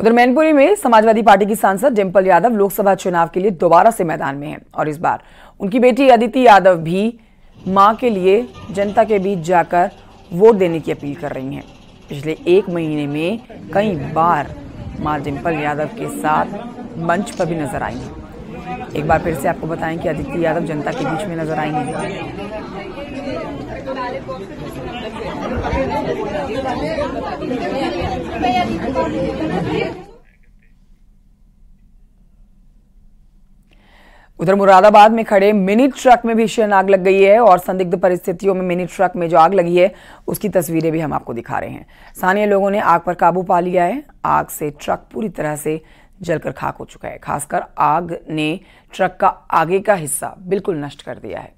उधर मैनपुरी में समाजवादी पार्टी की सांसद डिम्पल यादव लोकसभा चुनाव के लिए दोबारा से मैदान में हैं और इस बार उनकी बेटी अदिति यादव भी मां के लिए जनता के बीच जाकर वोट देने की अपील कर रही हैं पिछले एक महीने में कई बार मां डिम्पल यादव के साथ मंच पर भी नजर आई हैं एक बार फिर से आपको बताएं कि अदिति यादव जनता के बीच में नजर आई हैं तो उधर मुरादाबाद में खड़े मिनी ट्रक में भीषण आग लग गई है और संदिग्ध परिस्थितियों में मिनी ट्रक में जो आग लगी है उसकी तस्वीरें भी हम आपको दिखा रहे हैं स्थानीय लोगों ने आग पर काबू पा लिया है आग से ट्रक पूरी तरह से जलकर खाक हो चुका है खासकर आग ने ट्रक का आगे का हिस्सा बिल्कुल नष्ट कर दिया है